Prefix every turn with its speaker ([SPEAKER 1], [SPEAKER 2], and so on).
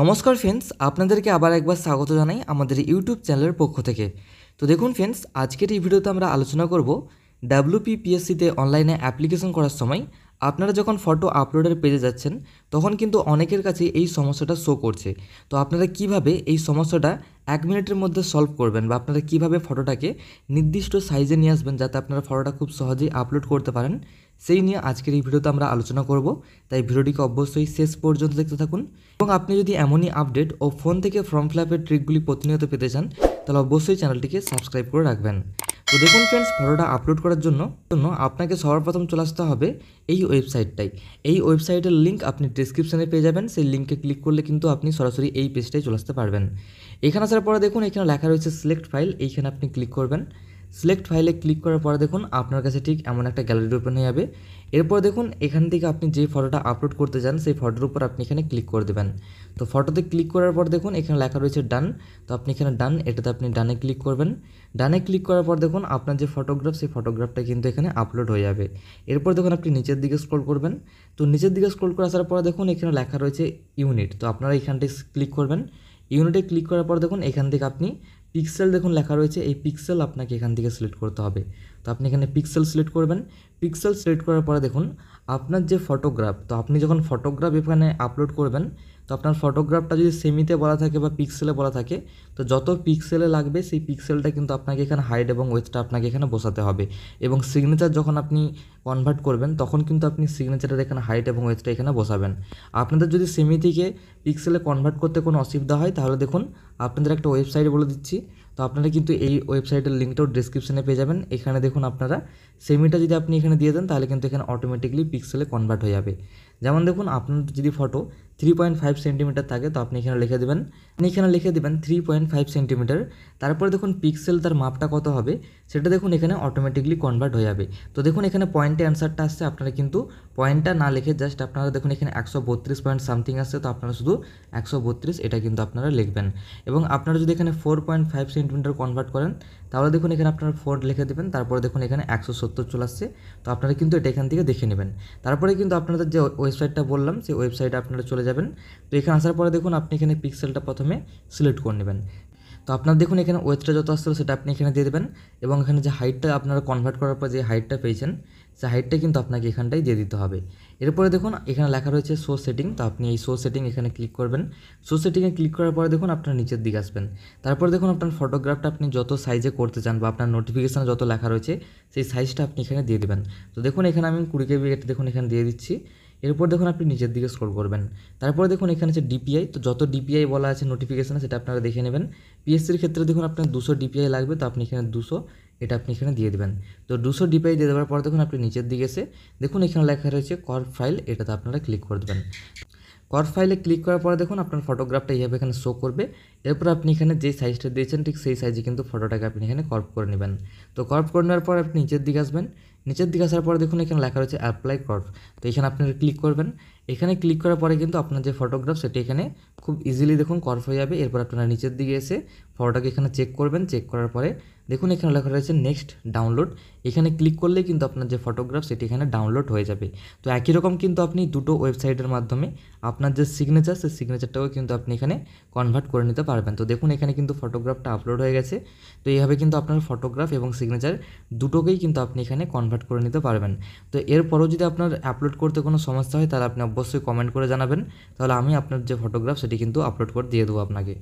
[SPEAKER 1] নমস্কার ফ্রেন্ডস আপনাদেরকে আবার একবার স্বাগত জানাই আমাদের ইউটিউব চ্যানেলের পক্ষ থেকে তো দেখুন ফ্রেন্ডস আজকের এই ভিডিওতে আমরা আলোচনা করব ডাব্লিউপিপিএসসিতে অনলাইনে অ্যাপ্লিকেশন করার সময় আপনারা যখন ফটো আপলোডের পেজে যাচ্ছেন তখন কিন্তু অনেকের কাছে এই সমস্যাটা শো করছে তো আপনারা কিভাবে এই সমস্যাটা এক মিনিটের মধ্যে সলভ করবেন বা আপনারা কিভাবে ফটোটাকে নির্দিষ্ট সাইজে নিয়ে আসবেন যাতে আপনারা ফটোটা খুব সহজেই আপলোড করতে পারেন সেই নিয়ে আজকের এই ভিডিওতে আমরা আলোচনা করব তাই ভিডিওটিকে অবশ্যই শেষ পর্যন্ত দেখতে থাকুন এবং আপনি যদি এমনই আপডেট ও ফোন থেকে ফর্ম ফিল আপের ট্রিকগুলি প্রতিনিয়ত পেতে চান তাহলে অবশ্যই চ্যানেলটিকে সাবস্ক্রাইব করে রাখবেন তো দেখুন ফ্রেন্ডস ফটোটা আপলোড করার জন্য জন্য আপনাকে সর্বপ্রথম চলে আসতে হবে এই ওয়েবসাইটটাই এই ওয়েবসাইটের লিঙ্ক আপনি ডিসক্রিপশানে পেয়ে যাবেন সেই লিঙ্কে ক্লিক করলে কিন্তু আপনি সরাসরি এই পেজটাই চলে আসতে পারবেন এখানে আসার পরে দেখুন এখানে লেখা রয়েছে সিলেক্ট ফাইল এইখানে আপনি ক্লিক করবেন সিলেক্ট ফাইলে ক্লিক করার পরে দেখুন আপনার কাছে ঠিক এমন একটা গ্যালারি ওপেন হয়ে যাবে এরপর দেখুন এখান থেকে আপনি যে ফটোটা আপলোড করতে চান সেই ফটোর উপর আপনি এখানে ক্লিক করে দেবেন তো ফটোতে ক্লিক করার পর দেখুন এখানে লেখা রয়েছে ডান তো আপনি এখানে ডান এটাতে আপনি ডানে ক্লিক করবেন ডানে ক্লিক করার পর দেখুন আপনার যে ফটোগ্রাফ সেই ফটোগ্রাফটা কিন্তু এখানে আপলোড হয়ে যাবে এরপর দেখুন আপনি নিচের দিকে স্ক্রল করবেন তো নিচের দিকে স্ক্রল করে আসার পর দেখুন এখানে লেখা রয়েছে ইউনিট তো আপনারা এখানটায় ক্লিক করবেন ইউনিটে ক্লিক করার পর দেখুন এখান থেকে আপনি পিক্সেল দেখুন লেখা রয়েছে এই পিক্সেল আপনাকে এখান থেকে সিলেক্ট করতে হবে তো আপনি এখানে পিক্সেল সিলেক্ট করবেন পিক্সেল সিলেক্ট করার পরে দেখুন আপনার যে ফটোগ্রাফ তো আপনি যখন ফটোগ্রাফ এখানে আপলোড করবেন তো আপনার ফটোগ্রাফটা যদি সেমিতে বলা থাকে বা পিক্সেলে বলা থাকে তো যত পিক্সেলে লাগবে সেই পিক্সেলটা কিন্তু আপনাকে এখানে হাইট এবং ওয়েথটা আপনাকে এখানে বসাতে হবে এবং সিগনেচার যখন আপনি কনভার্ট করবেন তখন কিন্তু আপনি সিগনেচারের এখানে হাইট এবং ওয়েথটা এখানে বসাবেন আপনাদের যদি সেমি থেকে পিক্সেলে কনভার্ট করতে কোনো অসুবিধা হয় তাহলে দেখুন আপনাদের একটা ওয়েবসাইট বলে দিচ্ছি তো আপনারা কিন্তু এই ওয়েবসাইটের লিঙ্কটাও ডিসক্রিপশানে পেয়ে যাবেন এখানে দেখুন আপনারা সেমিটা যদি আপনি এখানে দিয়ে দেন তাহলে কিন্তু এখানে অটোমেটিকলি পিক্সেলে কনভার্ট হয়ে যাবে যেমন দেখুন আপনার যদি photo three point five centimetre থাকে তো আপনি এখানে লিখে দেবেন আপনি এখানে লিখে দেবেন থ্রি পয়েন্ট ফাইভ সেন্টিমিটার তারপরে দেখুন পিক্সেল তার মাপটা কত হবে সেটা দেখুন এখানে অটোমেটিকলি কনভার্ট হয়ে যাবে তো দেখুন এখানে পয়েন্টে অ্যান্সারটা আসছে আপনারা কিন্তু পয়েন্টটা না লিখে জাস্ট আপনারা দেখুন এখানে একশো বত্রিশ পয়েন্ট সামথিং আসছে তো আপনারা শুধু একশো বত্রিশ এটা কিন্তু আপনারা লিখবেন এবং আপনারা যদি এখানে four point five centimetre convert করেন তাহলে দেখুন এখানে আপনারা ফোর লিখে দেবেন তারপরে দেখুন এখানে একশো সত্তর চলে আসছে তো আপনারা কিন্তু এটা এখান থেকে দেখে নেবেন তারপরে কিন্তু আপনাদের যে ওয়েবসাইটটা বললাম সেই ওয়েবসাইটে আপনারা চলে যাবেন তো এখানে আসার পরে দেখুন আপনি এখানে পিক্সেলটা প্রথমে সিলেক্ট করে নেবেন তো আপনার দেখুন এখানে ওয়েথটা যত আসছিল সেটা আপনি এখানে দিয়ে দেবেন এবং এখানে যে হাইটটা আপনারা কনভার্ট করার পর যে হাইটটা পেয়েছেন সেই হাইটটা কিন্তু আপনাকে এখানটাই দিয়ে দিতে হবে এরপরে দেখুন এখানে লেখা রয়েছে শো সেটিং তো আপনি এই শো সেটিং এখানে ক্লিক করবেন শো সেটিংয়ে ক্লিক করার পরে দেখুন আপনার নিচের দিকে আসবেন তারপর দেখুন আপনার ফটোগ্রাফটা আপনি যত সাইজে করতে চান বা আপনার নোটিফিকেশানে যত লেখা রয়েছে সেই সাইজটা আপনি এখানে দিয়ে দেবেন তো দেখুন এখানে আমি কুড়ি কেবি দেখুন এখানে দিয়ে দিচ্ছি এরপর দেখুন আপনি নিচের দিকে স্ক্রোল করবেন তারপরে দেখুন এখানে আছে ডিপিআই তো যত ডিপিআই বলা আছে নোটিফিকেশানে সেটা আপনারা দেখে নেবেন পিএসসির ক্ষেত্রে দেখুন আপনার দুশো ডিপিআই লাগবে তো আপনি এখানে দুশো এটা আপনি এখানে দিয়ে দেবেন তো দুশো ডিপিআই দিয়ে দেওয়ার পর দেখুন আপনি নিচের দিকে এসে দেখুন এখানে লেখা রয়েছে কর ফাইল এটাতে আপনারা ক্লিক করে দেবেন কর ফাইলে ক্লিক করার পরে দেখুন আপনার ফটোগ্রাফটা এইভাবে এখানে শো করবে এরপর আপনি এখানে যে সাইজটা দিয়েছেন ঠিক সেই সাইজে কিন্তু ফটোটাকে আপনি এখানে কর্প করে নেবেন তো কর্প করে নেওয়ার পর আপনি নিচের দিকে আসবেন নিচের দিকে আসার পরে দেখুন এখানে লেখা রয়েছে অ্যাপ্লাই করভ তো এখানে আপনারা ক্লিক করবেন এখানে ক্লিক করার পরে কিন্তু আপনার যে ফটোগ্রাফ সেটি এখানে খুব ইজিলি দেখুন করভ হয়ে যাবে এরপর আপনারা নিচের দিকে এসে ফটোটাকে এখানে চেক করবেন চেক করার পরে দেখুন এখানে লেখা রয়েছে নেক্সট ডাউনলোড এখানে ক্লিক করলে কিন্তু আপনার যে ফটোগ্রাফ সেটি এখানে ডাউনলোড হয়ে যাবে তো একই রকম কিন্তু আপনি দুটো ওয়েবসাইটের মাধ্যমে আপনার যে সিগনেচার সেই সিগনেচারটাও কিন্তু আপনি এখানে কনভার্ট করে নিতে পারবেন তো দেখুন এখানে কিন্তু ফটোগ্রাফটা আপলোড হয়ে গেছে তো এইভাবে কিন্তু আপনার ফটোগ্রাফ এবং সিগনেচার দুটোকেই কিন্তু আপনি এখানে কনভার্ট কনভার্ট করে নিতে পারবেন তো এরপরও যদি আপনার আপলোড করতে কোনো সমস্যা হয় তাহলে আপনি অবশ্যই কমেন্ট করে জানাবেন তাহলে আমি আপনার যে ফটোগ্রাফ সেটি কিন্তু আপলোড করে দিয়ে দেবো আপনাকে